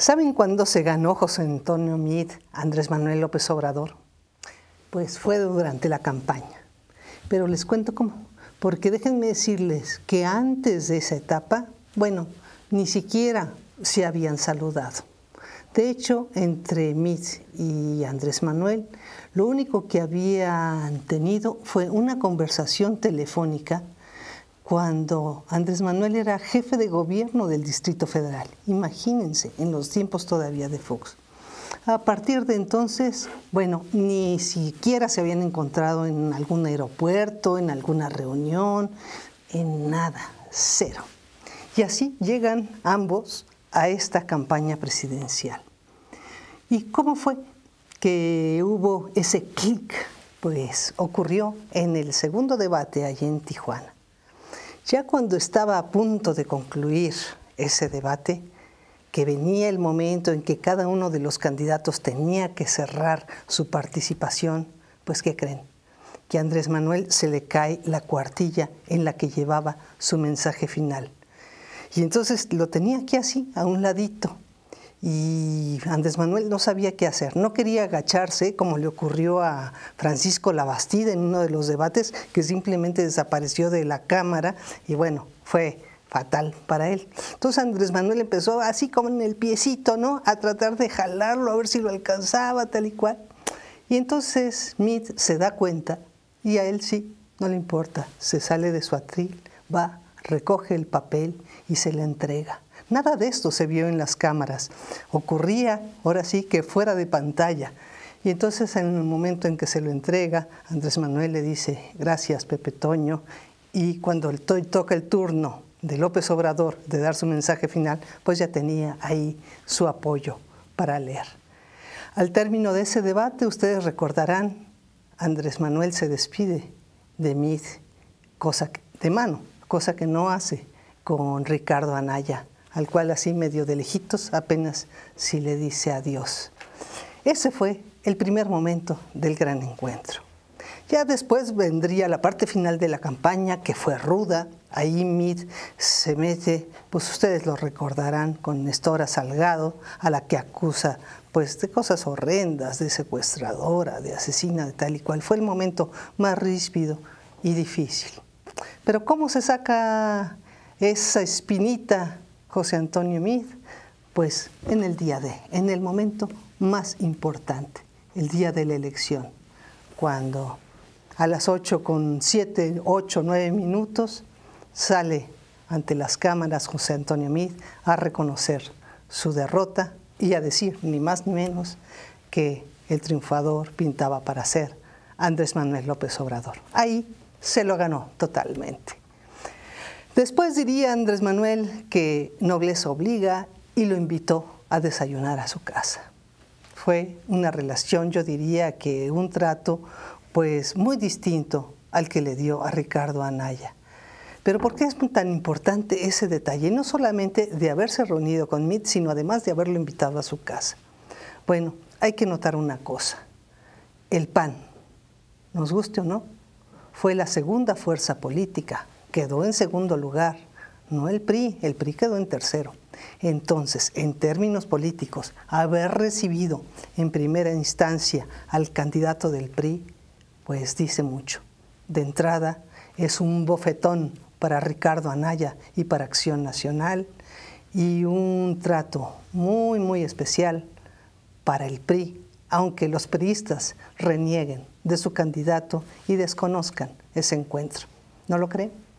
¿Saben cuándo se ganó José Antonio Meade Andrés Manuel López Obrador? Pues fue durante la campaña. Pero les cuento cómo. Porque déjenme decirles que antes de esa etapa, bueno, ni siquiera se habían saludado. De hecho, entre Mitz y Andrés Manuel, lo único que habían tenido fue una conversación telefónica cuando Andrés Manuel era jefe de gobierno del Distrito Federal. Imagínense, en los tiempos todavía de Fox. A partir de entonces, bueno, ni siquiera se habían encontrado en algún aeropuerto, en alguna reunión, en nada, cero. Y así llegan ambos a esta campaña presidencial. ¿Y cómo fue que hubo ese clic? Pues ocurrió en el segundo debate allí en Tijuana. Ya cuando estaba a punto de concluir ese debate, que venía el momento en que cada uno de los candidatos tenía que cerrar su participación, pues ¿qué creen? Que a Andrés Manuel se le cae la cuartilla en la que llevaba su mensaje final. Y entonces lo tenía aquí así, a un ladito, y Andrés Manuel no sabía qué hacer, no quería agacharse como le ocurrió a Francisco Labastida en uno de los debates, que simplemente desapareció de la Cámara y bueno, fue fatal para él. Entonces Andrés Manuel empezó así como en el piecito, ¿no? A tratar de jalarlo, a ver si lo alcanzaba, tal y cual. Y entonces Smith se da cuenta y a él sí, no le importa, se sale de su atril, va recoge el papel y se le entrega. Nada de esto se vio en las cámaras. Ocurría, ahora sí, que fuera de pantalla. Y entonces en el momento en que se lo entrega, Andrés Manuel le dice, gracias Pepe Toño. Y cuando el toca el turno de López Obrador de dar su mensaje final, pues ya tenía ahí su apoyo para leer. Al término de ese debate, ustedes recordarán, Andrés Manuel se despide de mí, cosa de mano cosa que no hace con Ricardo Anaya, al cual así medio de lejitos apenas si le dice adiós. Ese fue el primer momento del gran encuentro. Ya después vendría la parte final de la campaña, que fue ruda. Ahí Mid se mete, pues ustedes lo recordarán, con Nestora Salgado, a la que acusa pues de cosas horrendas, de secuestradora, de asesina, de tal y cual. Fue el momento más ríspido y difícil. Pero ¿cómo se saca esa espinita José Antonio Mid? Pues en el día de, en el momento más importante, el día de la elección, cuando a las 8 con 7, 8, 9 minutos sale ante las cámaras José Antonio Mid a reconocer su derrota y a decir, ni más ni menos, que el triunfador pintaba para ser Andrés Manuel López Obrador. Ahí se lo ganó totalmente. Después diría Andrés Manuel que nobleza obliga y lo invitó a desayunar a su casa. Fue una relación, yo diría que un trato pues muy distinto al que le dio a Ricardo Anaya. Pero ¿por qué es tan importante ese detalle? No solamente de haberse reunido con Mitt, sino además de haberlo invitado a su casa. Bueno, hay que notar una cosa. El pan, nos guste o no, fue la segunda fuerza política, quedó en segundo lugar, no el PRI, el PRI quedó en tercero. Entonces, en términos políticos, haber recibido en primera instancia al candidato del PRI, pues dice mucho. De entrada, es un bofetón para Ricardo Anaya y para Acción Nacional y un trato muy, muy especial para el PRI, aunque los priistas renieguen de su candidato y desconozcan ese encuentro. ¿No lo creen?